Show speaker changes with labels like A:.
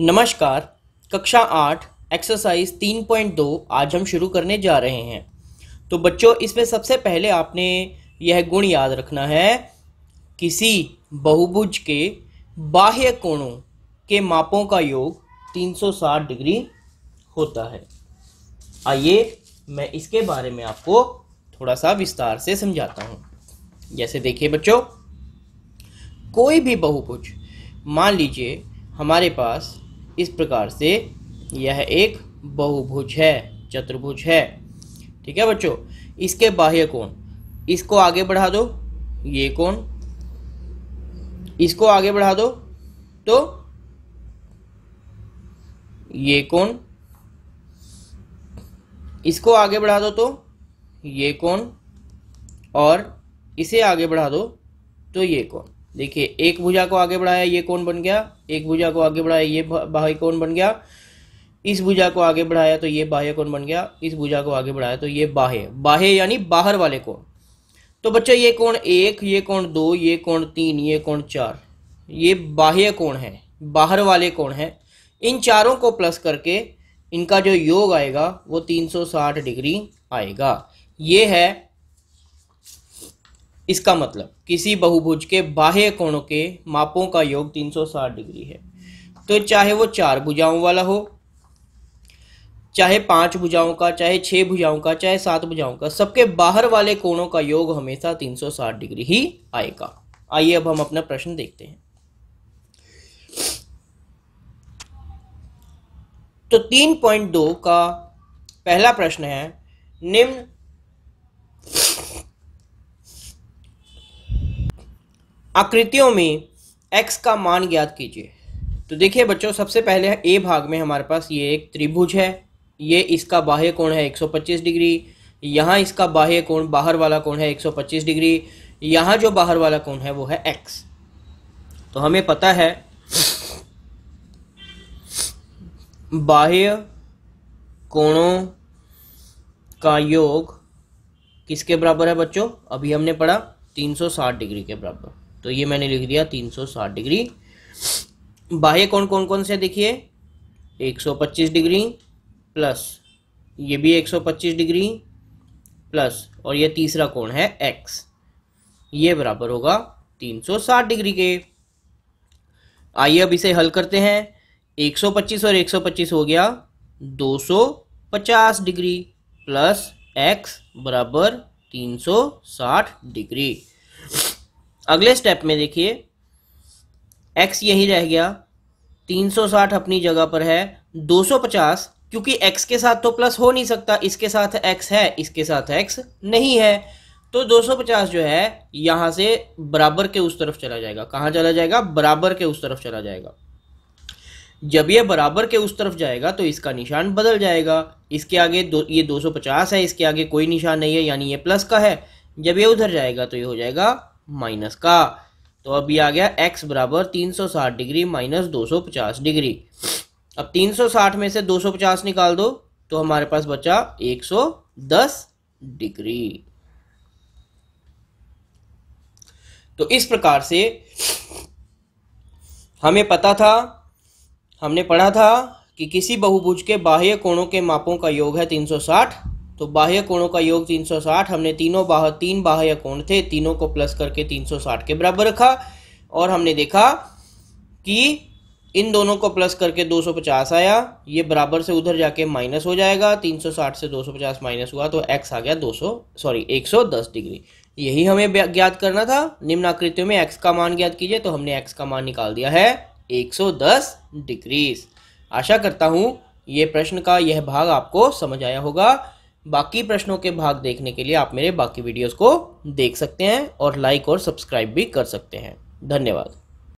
A: नमस्कार कक्षा आठ एक्सरसाइज तीन पॉइंट दो आज हम शुरू करने जा रहे हैं तो बच्चों इसमें सबसे पहले आपने यह गुण याद रखना है किसी बहुभुज के बाह्य कोणों के मापों का योग 360 डिग्री होता है आइए मैं इसके बारे में आपको थोड़ा सा विस्तार से समझाता हूँ जैसे देखिए बच्चों कोई भी बहुभुज मान लीजिए हमारे पास इस प्रकार से यह एक बहुभुज है चतुर्भुज है ठीक है बच्चों इसके बाह्य कोण इसको आगे बढ़ा दो ये कोण इसको आगे बढ़ा दो तो ये कोण इसको आगे बढ़ा दो तो ये कोण और इसे आगे बढ़ा दो तो ये कोण देखिए एक भुजा को आगे बढ़ाया ये कौन बन गया एक भुजा को आगे बढ़ाया ये बाह्य कौन बन गया इस भुजा को आगे बढ़ाया तो ये बाह्य कौन बन गया इस भुजा को आगे बढ़ाया तो ये बाह्य बाह्य यानी बाहर वाले कौन तो बच्चा ये कौन एक ये कौन दो ये कौन तीन ये कौन चार ये बाह्य कौन है बाहर वाले कौन है इन चारों को प्लस करके इनका जो योग आएगा वो 360 डिग्री आएगा ये है इसका मतलब किसी बहुभुज के बाह्य कोणों के मापों का योग 360 डिग्री है तो चाहे वो चार भुजाओं वाला हो चाहे पांच भुजाओं का चाहे छह भुजाओं का चाहे सात भुजाओं का सबके बाहर वाले कोणों का योग हमेशा 360 डिग्री ही आएगा आइए अब हम अपना प्रश्न देखते हैं तो 3.2 का पहला प्रश्न है निम्न आकृतियों में एक्स का मान ज्ञात कीजिए तो देखिए बच्चों सबसे पहले ए भाग में हमारे पास ये एक त्रिभुज है ये इसका बाह्य कोण है 125 डिग्री यहाँ इसका बाह्य कोण बाहर वाला कोण है 125 डिग्री यहाँ जो बाहर वाला कोण है वो है एक्स तो हमें पता है बाह्य कोणों का योग किसके बराबर है बच्चों अभी हमने पढ़ा 360 डिग्री के बराबर तो ये मैंने लिख दिया 360 डिग्री बाह्य कौन कौन कौन से देखिए 125 डिग्री प्लस ये भी 125 डिग्री प्लस और ये तीसरा कोण है एक्स ये बराबर होगा 360 डिग्री के आइए अब इसे हल करते हैं 125 और 125 हो गया 250 डिग्री प्लस एक्स बराबर 360 डिग्री अगले स्टेप में देखिए x यही रह गया 360 अपनी जगह पर है 250 क्योंकि x के साथ तो प्लस हो नहीं सकता इसके साथ x है इसके साथ x नहीं है तो 250 जो है यहां से बराबर के उस तरफ चला जाएगा कहाँ चला जाएगा बराबर के उस तरफ चला जाएगा जब ये बराबर के उस तरफ जाएगा तो इसका निशान बदल जाएगा इसके आगे दो ये 250 है इसके आगे कोई निशान नहीं है यानी ये प्लस का है जब ये उधर जाएगा तो ये हो जाएगा माइनस का तो अब ये आ गया एक्स बराबर तीन सौ साठ डिग्री माइनस दो सौ पचास डिग्री अब तीन सौ साठ में से दो सौ पचास निकाल दो तो हमारे पास बचा एक सौ दस डिग्री तो इस प्रकार से हमें पता था हमने पढ़ा था कि किसी बहुभुज के बाह्य कोणों के मापों का योग है 360 तो बाह्य कोणों का योग 360 हमने तीनों बाह तीन बाह्य कोण थे तीनों को प्लस करके 360 के बराबर रखा और हमने देखा कि इन दोनों को प्लस करके 250 आया ये बराबर से उधर जाके माइनस हो जाएगा 360 से 250 माइनस हुआ तो x आ गया 200 सॉरी 110 डिग्री यही हमें ज्ञात करना था निम्न आकृतियों में x का मान ज्ञात कीजिए तो हमने x का मान निकाल दिया है 110 डिग्रीज आशा करता हूँ ये प्रश्न का यह भाग आपको समझ आया होगा बाकी प्रश्नों के भाग देखने के लिए आप मेरे बाकी वीडियोस को देख सकते हैं और लाइक और सब्सक्राइब भी कर सकते हैं धन्यवाद